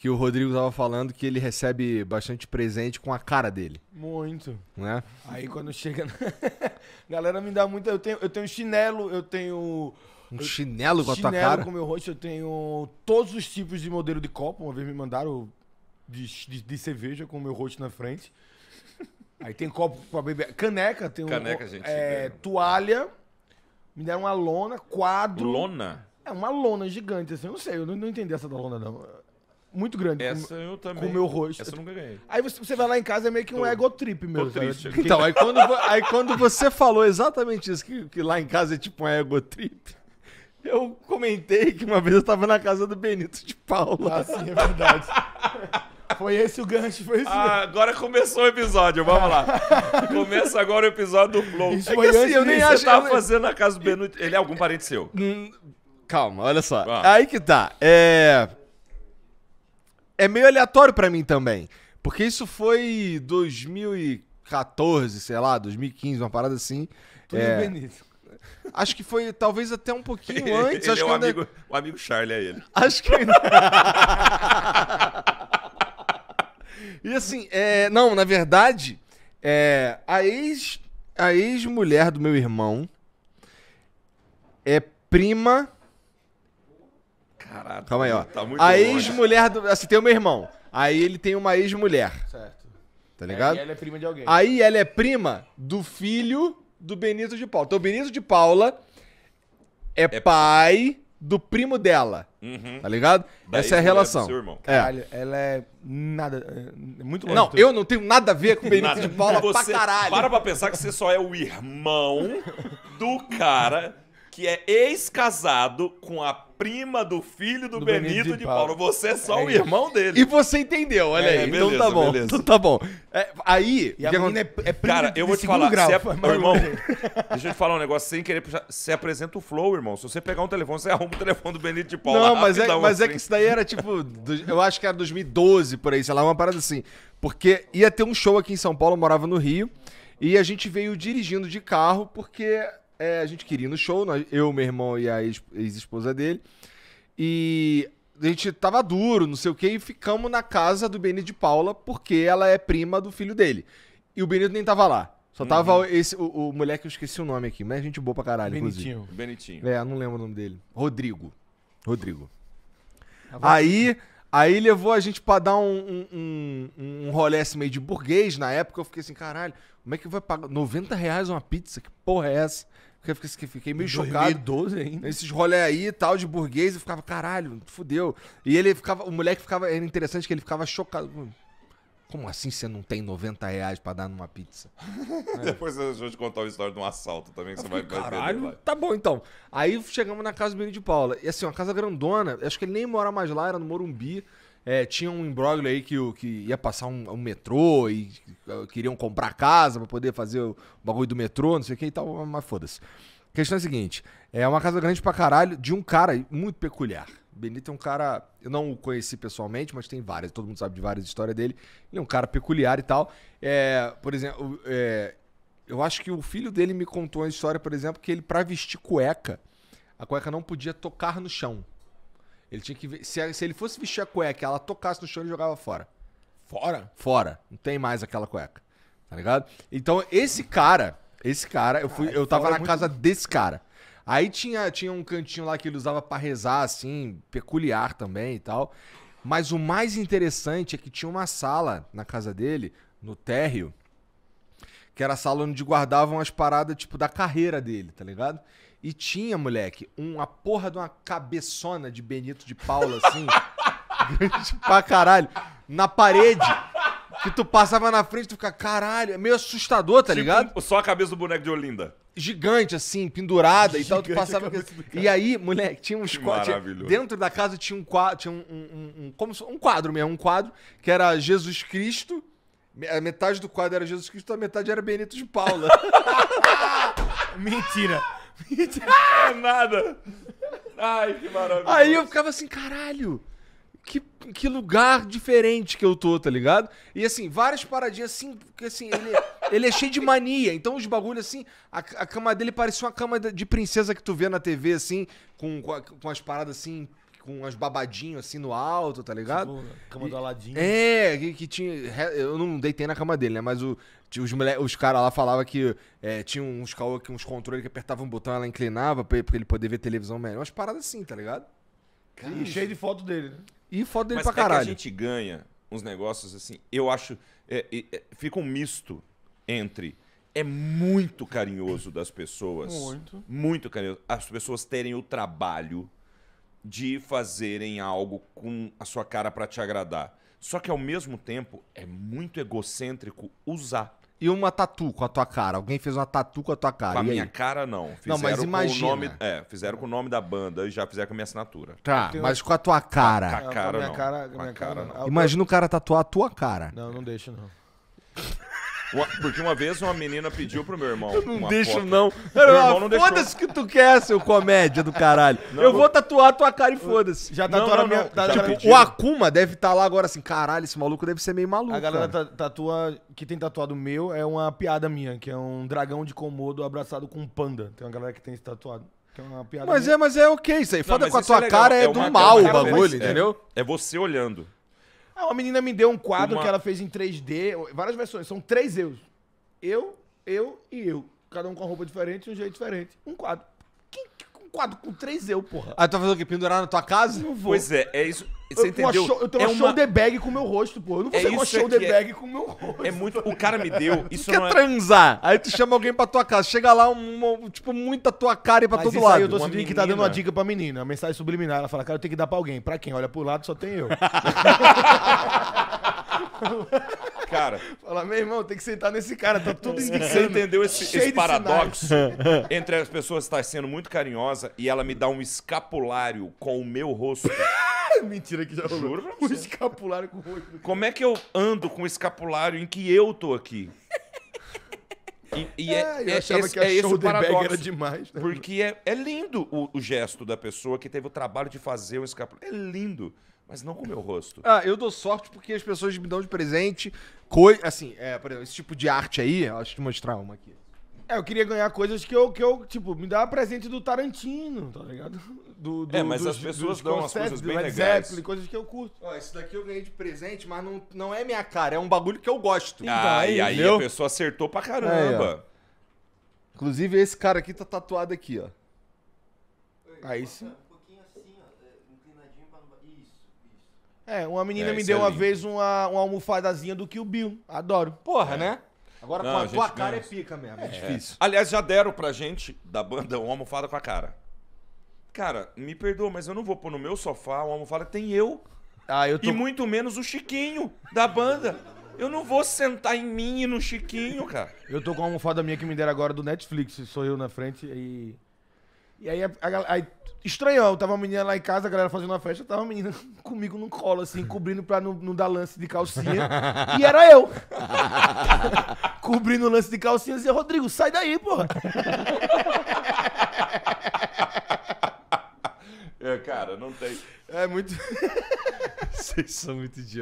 que o Rodrigo tava falando que ele recebe bastante presente com a cara dele. Muito. Né? Aí quando chega. Galera me dá muita. Eu tenho, eu tenho chinelo, eu tenho. Um eu, chinelo com a tua cara? Chinelo com meu rosto, eu tenho todos os tipos de modelo de copo. Uma vez me mandaram de, de, de cerveja com o meu rosto na frente. Aí tem copo pra beber. Caneca, tem um. Caneca, gente. É, né? toalha. Me deram uma lona, quadro. Lona? É, uma lona gigante, assim. Eu não sei, eu não, não entendi essa da lona, não muito grande. Essa com, eu também. Com o meu rosto. Essa eu nunca ganhei. Aí você, você vai lá em casa é meio que um Tô. ego trip meu Tô triste. Então, aí quando, aí quando você falou exatamente isso, que, que lá em casa é tipo um ego trip. Eu comentei que uma vez eu tava na casa do Benito de Paula. Ah, sim, é verdade. Foi esse o gancho, foi esse. Ah, agora começou o episódio, vamos lá. Começa agora o episódio do Flow. Isso é que assim, eu nem acho que tava fazendo na casa do Benito. Ele é algum parente seu? Hum, calma, olha só. Ah. Aí que tá. É é meio aleatório para mim também. Porque isso foi 2014, sei lá, 2015, uma parada assim. Tudo é... Benito. Acho que foi talvez até um pouquinho antes. Ele é acho é que o, ainda... amigo, o amigo Charlie é ele. Acho que ainda... E assim, é... não, na verdade, é... a ex a ex-mulher do meu irmão é prima Calma aí, ó. Tá muito a ex-mulher do. Assim, tem o meu irmão. Aí ele tem uma ex-mulher. Certo. Tá ligado? Aí ela é prima de alguém. Aí ela é prima do filho do Benito de Paula. Então o Benito de Paula é, é... pai do primo dela. Uhum. Tá ligado? Essa é a relação. Seu irmão. É. Caralho, é. ela é nada. É muito longe. Não, eu não tenho nada a ver com o Benito de Paula você pra caralho. Para pra pensar que você só é o irmão do cara que é ex-casado com a prima do filho do, do Benito, Benito, de Paulo. Paulo. Você é só é o irmão dele. E você entendeu, olha é, aí. Então beleza, então tá bom. Beleza. Então tá bom. É, aí. E a menina é, é prima Cara, eu vou te falar. Grau, se meu é- irmão, deixa eu te falar um negócio sem querer puxar. Você apresenta o Flow, irmão. Se você pegar um telefone, você arruma o telefone do Benito de Paulo. Não, mas, é, mas assim. é que assim. isso daí era tipo. Eu acho que era 2012 por aí, sei lá, uma parada assim. Porque ia ter um show aqui em São Paulo, eu morava no Rio. E a gente veio dirigindo de carro porque é, a gente queria ir no show, nós, eu, meu irmão e a ex-esposa dele. E a gente tava duro, não sei o que, e ficamos na casa do Benito de Paula, porque ela é prima do filho dele. E o Benito nem tava lá. Só uhum. tava uhum. esse, o, o moleque, eu esqueci o nome aqui, mas é gente boa pra caralho, Benitinho. inclusive. Benitinho. É, não lembro o nome dele. Rodrigo. Rodrigo. Aí, aí levou a gente pra dar um, um, um, um rolê assim meio de burguês. Na época eu fiquei assim, caralho, como é que vai pagar 90 reais uma pizza? Que porra é essa? Porque eu fiquei meio 2012 chocado. ainda. Esses rolê aí e tal, de burguês, eu ficava, caralho, fudeu. E ele ficava, o moleque ficava, era interessante que ele ficava chocado. Como assim você não tem 90 reais pra dar numa pizza? é. Depois eu vou te contar a história de um assalto também que eu você vai, vai Caralho, vai. tá bom então. Aí chegamos na casa do menino de Paula. E assim, uma casa grandona, acho que ele nem mora mais lá, era no Morumbi. É, tinha um imbróglio aí que, que ia passar um, um metrô e ah, queriam comprar casa para poder fazer o bagulho do metrô, não sei o que e tal, mas foda-se. A questão é a seguinte: é uma casa grande pra caralho de um cara muito peculiar. Benito é um cara, eu não o conheci pessoalmente, mas tem várias, todo mundo sabe de várias histórias dele. Ele é um cara peculiar e tal. É, por exemplo, é, eu acho que o filho dele me contou uma história, por exemplo, que ele, pra vestir cueca, a cueca não podia tocar no chão. Ele tinha que ver. Se, se ele fosse vestir a cueca ela tocasse no chão, ele jogava fora. Fora? Fora. Não tem mais aquela cueca. Tá ligado? Então, esse cara, esse cara, eu fui, Ai, eu tava na muito... casa desse cara. Aí tinha, tinha um cantinho lá que ele usava para rezar, assim, peculiar também e tal. Mas o mais interessante é que tinha uma sala na casa dele, no térreo, que era a sala onde guardavam as paradas, tipo, da carreira dele, tá ligado? E tinha, moleque, uma porra de uma cabeçona de Benito de Paula, assim. grande pra caralho. Na parede. Que tu passava na frente e tu fica, caralho, é meio assustador, tá tipo, ligado? Só a cabeça do boneco de Olinda. Gigante, assim, pendurada Gigante e tal. Tu passava. Assim. E aí, moleque, tinha uns quadros. Dentro da casa tinha um quadro. Tinha um, um, um, como, um quadro mesmo, um quadro, que era Jesus Cristo. A metade do quadro era Jesus Cristo, a metade era Benito de Paula. Mentira. nada. Ai, que maravilha. Aí eu ficava assim, caralho. Que, que lugar diferente que eu tô, tá ligado? E assim, várias paradinhas assim, porque assim, ele, ele é cheio de mania. Então os bagulhos assim, a, a cama dele parecia uma cama de princesa que tu vê na TV, assim, com, com, a, com as paradas assim, com umas babadinhas assim no alto, tá ligado? Tipo, cama e, do Aladinho. É, que, que, tinha. Eu não deitei na cama dele, né? Mas o, os, os caras lá falavam que é, tinha uns, uns controles que apertava um botão ela inclinava pra, pra ele poder ver televisão melhor. Umas paradas assim, tá ligado? Cara, e cheio de foto dele, né? E foto dele Mas pra é caralho. Que a gente ganha uns negócios assim, eu acho. É, é, é, fica um misto entre é muito carinhoso das pessoas. Muito. Muito carinhoso. As pessoas terem o trabalho de fazerem algo com a sua cara para te agradar. Só que ao mesmo tempo é muito egocêntrico usar. E uma tatu com a tua cara. Alguém fez uma tatu com a tua cara. Com a minha aí? cara, não. Fizeram não, mas imagina. Com o nome, é, fizeram com o nome da banda e já fizeram com a minha assinatura. Tá, tenho... mas com a tua cara. com a cara, não. com a minha cara, cara não. Imagina o cara tatuar a tua cara. Não, não deixa, não. Porque uma vez uma menina pediu pro meu irmão. Eu não deixo, foto. não. Meu irmão ah, não deixou. Foda-se que tu quer, seu comédia do caralho. Não, eu vou tatuar a tua cara e foda-se. Já tatuaram a minha. Tá, tipo, o Akuma deve estar tá lá agora assim, caralho, esse maluco deve ser meio maluco. A galera cara. tatua. Que tem tatuado meu é uma piada minha, que é um dragão de Komodo abraçado com um panda. Tem uma galera que tem esse tatuado. Que é uma piada mas minha. é, mas é ok isso aí. Foda não, com a tua é cara é, é do mal o bagulho, é entendeu? É você olhando. Ah, uma menina me deu um quadro uma... que ela fez em 3D, várias versões, são três eu. Eu, eu e eu. Cada um com uma roupa diferente, um jeito diferente. Um quadro quadro com três eu, porra. Ah, tu vai fazer o quê? Pendurar na tua casa? Não vou. Pois é, é isso. Você eu, entendeu? Show, eu tenho é uma show de bag com o meu rosto, porra. Eu não vou é uma show the é... bag é. com o meu rosto. É muito. O cara me deu. Isso tu quer é... transar. Aí tu chama alguém pra tua casa. Chega lá, um tipo, muita tua cara e pra Mas todo lado. Aí eu tô esse que tá dando uma dica pra menina. A mensagem subliminar. Ela fala, cara, eu tenho que dar pra alguém. Pra quem? Olha pro lado, só tem eu. cara. Fala, meu irmão, tem que sentar nesse cara, tá tudo indicando. Você entendeu esse, esse paradoxo entre as pessoas estar sendo muito carinhosa e ela me dá um escapulário com o meu rosto? Mentira que já rolou. Juro pra você. Um escapulário com o rosto. Como é que eu ando com o escapulário em que eu tô aqui? E, e é, ah, é, eu achava esse, que a é esse paradoxo, era demais. Né? Porque é, é lindo o, o, gesto da pessoa que teve o trabalho de fazer um escapulário. É lindo mas não com o meu rosto. Ah, eu dou sorte porque as pessoas me dão de presente coisa. Assim, é, por exemplo, esse tipo de arte aí, acho que eu te mostrar uma aqui. É, eu queria ganhar coisas que eu, que eu tipo, me dá presente do Tarantino, tá ligado? Do, do, é, mas dos, as pessoas dão umas coisas bem legais. coisas que eu curto. Ó, isso daqui eu ganhei de presente, mas não, não é minha cara, é um bagulho que eu gosto. ah, então, aí, e aí a pessoa acertou pra caramba. Aí, Inclusive, esse cara aqui tá tatuado aqui, ó. Aí sim. Assim, é, é, uma menina É, me deu é uma vez uma, uma almofadazinha do o Bill. Adoro. Porra, é. né? Agora Não, com a tua cara é pica mesmo. É, é difícil. Aliás, já deram pra gente, da banda, uma almofada com a cara. Cara, me perdoa, mas eu não vou pôr no meu sofá uma almofada tem eu. Ah, eu tô. E muito menos o Chiquinho, da banda. Eu não vou sentar em mim e no Chiquinho, cara. Eu tô com uma almofada minha que me deram agora do Netflix, sou eu na frente e e aí, a, a, aí estranhão, tava uma menina lá em casa, a galera fazendo uma festa, tava uma menina comigo no colo, assim, cobrindo pra não, dar lance de calcinha. e era eu. cobrindo o lance de calcinha, dizia, Rodrigo, sai daí, porra. É, cara, não tem. É muito. Vocês são muito idiotas.